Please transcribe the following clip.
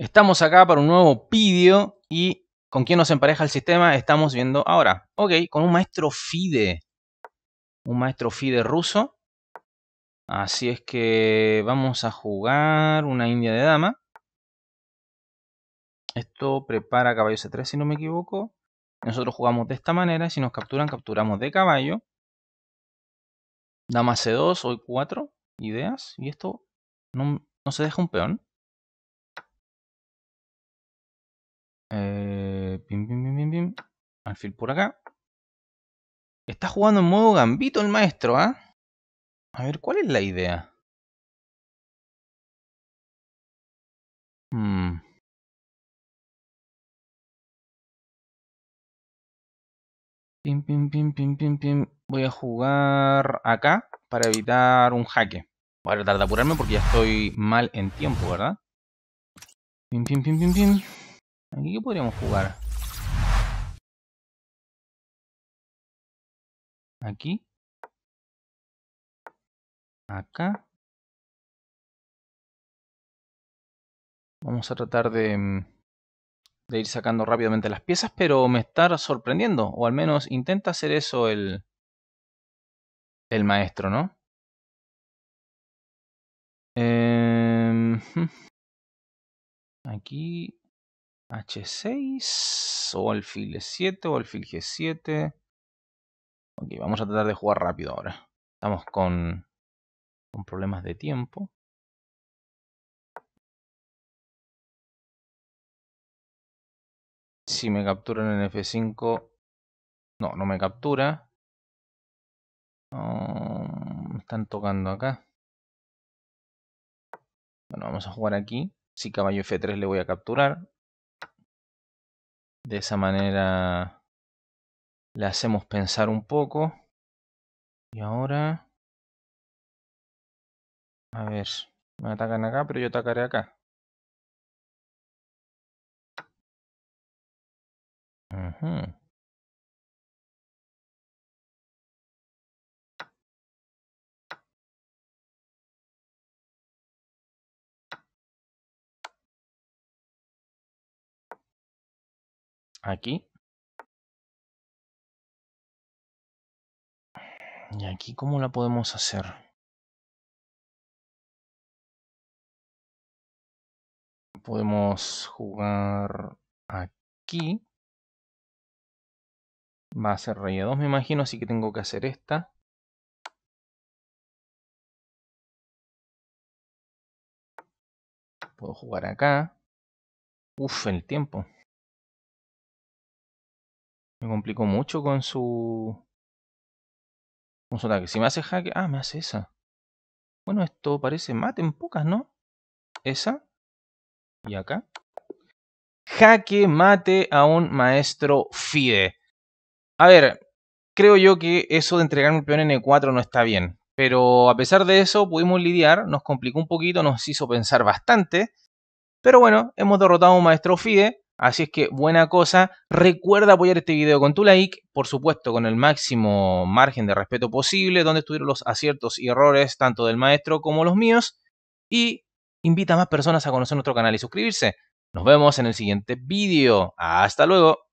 Estamos acá para un nuevo vídeo y con quién nos empareja el sistema estamos viendo ahora. Ok, con un maestro FIDE. Un maestro FIDE ruso. Así es que vamos a jugar una india de dama. Esto prepara caballo C3 si no me equivoco. Nosotros jugamos de esta manera. Si nos capturan, capturamos de caballo. Dama C2, hoy 4. Ideas. Y esto no se deja un peón. Eh, pim, pim, pim, pim, Alfil por acá. Está jugando en modo gambito el maestro, ¿ah? A ver, ¿cuál es la idea? Hmm. Pim, pim, pim, pim, pim, pim. Voy a jugar acá para evitar un jaque. Voy a tratar de apurarme porque ya estoy mal en tiempo, ¿verdad? Pim, pim, pim, pim, pim. Aquí qué podríamos jugar. Aquí. Acá. Vamos a tratar mm, de, ir sacando rápidamente las piezas, pero me está sorprendiendo. O al menos intenta hacer eso el, el maestro, ¿no? Em, aquí H6 o alfil E7 o alfil G7. Ok, vamos a tratar de jugar rápido ahora. Estamos con, con problemas de tiempo. Si me capturan en F5... No, no me captura. me están tocando acá. Bueno, vamos a jugar aquí. Si caballo F3 le voy a capturar. De esa manera le hacemos pensar un poco. Y ahora... A ver, me atacan acá, pero yo atacaré acá. Aquí. ¿Y aquí cómo la podemos hacer? Podemos jugar aquí. Va a ser rey 2 me imagino, así que tengo que hacer esta. Puedo jugar acá. Uf, el tiempo. Me complicó mucho con su... Con ataque. Si me hace jaque... Ah, me hace esa. Bueno, esto parece mate en pocas, ¿no? Esa. Y acá. Jaque mate a un maestro FIDE. A ver, creo yo que eso de entregar un peón N4 no está bien. Pero a pesar de eso pudimos lidiar, nos complicó un poquito, nos hizo pensar bastante. Pero bueno, hemos derrotado a un maestro FIDE Así es que buena cosa. Recuerda apoyar este video con tu like, por supuesto con el máximo margen de respeto posible, donde estuvieron los aciertos y errores tanto del maestro como los míos. Y invita a más personas a conocer nuestro canal y suscribirse. Nos vemos en el siguiente video. Hasta luego.